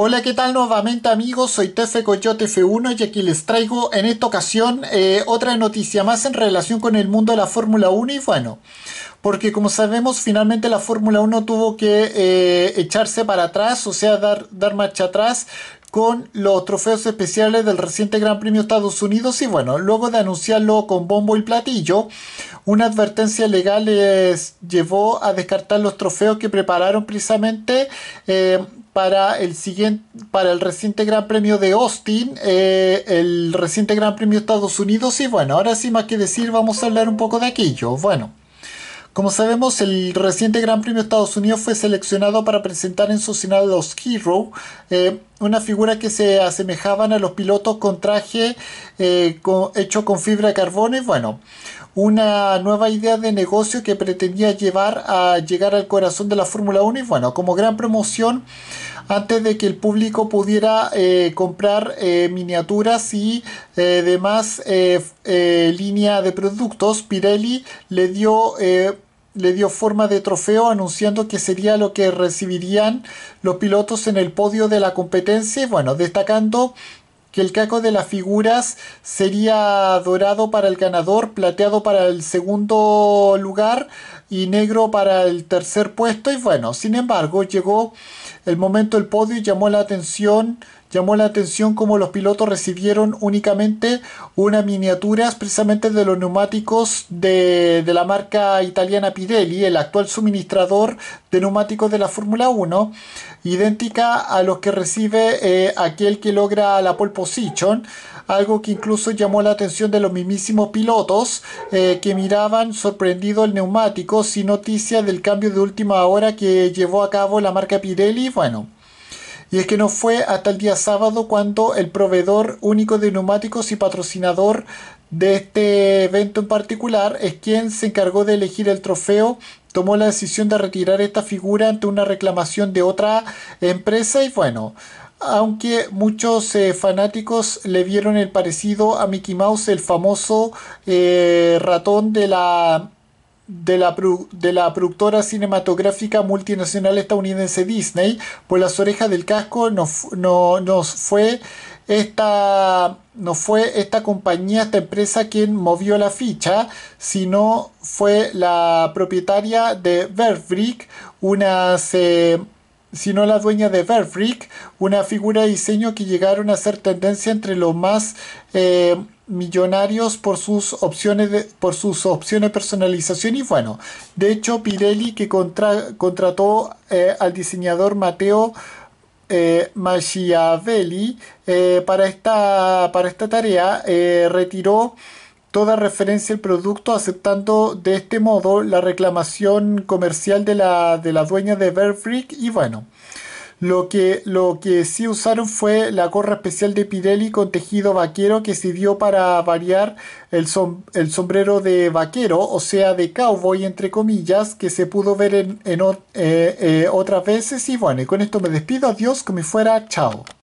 Hola, ¿qué tal nuevamente amigos? Soy Tefe Coyote F1 y aquí les traigo en esta ocasión eh, otra noticia más en relación con el mundo de la Fórmula 1 y bueno, porque como sabemos finalmente la Fórmula 1 tuvo que eh, echarse para atrás, o sea, dar, dar marcha atrás con los trofeos especiales del reciente Gran Premio Estados Unidos y bueno, luego de anunciarlo con bombo y platillo, una advertencia legal les llevó a descartar los trofeos que prepararon precisamente eh, para el siguiente para el reciente Gran Premio de Austin, eh, el reciente Gran Premio Estados Unidos y bueno, ahora sí más que decir vamos a hablar un poco de aquello. Bueno. Como sabemos, el reciente Gran Premio de Estados Unidos fue seleccionado para presentar en su final los Hero, eh, una figura que se asemejaban a los pilotos con traje eh, hecho con fibra de carbono y bueno, una nueva idea de negocio que pretendía llevar a llegar al corazón de la Fórmula 1 y bueno, como gran promoción antes de que el público pudiera eh, comprar miniaturas y demás línea de productos, Pirelli le dio le dio forma de trofeo anunciando que sería lo que recibirían los pilotos en el podio de la competencia. ...y Bueno, destacando que el caco de las figuras sería dorado para el ganador, plateado para el segundo lugar y negro para el tercer puesto. Y bueno, sin embargo, llegó el momento del podio y llamó la atención llamó la atención cómo los pilotos recibieron únicamente una miniatura, precisamente de los neumáticos de, la marca italiana Pirelli, el actual suministrador de neumáticos de la Fórmula 1, idéntica a los que recibe eh, aquel que logra la pole position, algo que incluso llamó la atención de los mismísimos pilotos eh, que miraban sorprendido el neumático sin noticia del cambio de última hora que llevó a cabo la marca Pirelli. Bueno, y es que no fue hasta el día sábado cuando el proveedor único de neumáticos y patrocinador de este evento en particular es quien se encargó de elegir el trofeo, tomó la decisión de retirar esta figura ante una reclamación de otra empresa y bueno, aunque muchos eh, fanáticos le vieron el parecido a Mickey Mouse, el famoso eh, ratón de la de la, productora cinematográfica multinacional estadounidense Disney, por pues las orejas del casco no, fue esta no fue esta compañía, esta empresa quien movió la ficha, sino fue la propietaria de Verbrick, unas eh, sino la dueña de Verfrick, una figura de diseño que llegaron a ser tendencia entre los más eh, millonarios por sus opciones de, por sus opciones personalización y bueno, de hecho Pirelli que contrató eh, al diseñador Mateo eh, Machiavelli para, esta, para esta tarea retiró toda referencia al producto, aceptando de este modo la reclamación comercial de la, de la dueña de Freak. y bueno. Lo que, lo que sí usaron fue la gorra especial de Pirelli con tejido vaquero que sirvió para variar el, el sombrero de vaquero, o sea, de cowboy entre comillas, que se pudo ver en, en eh, eh, otras veces. Y bueno, y con esto me despido, adiós, como fuera, chao.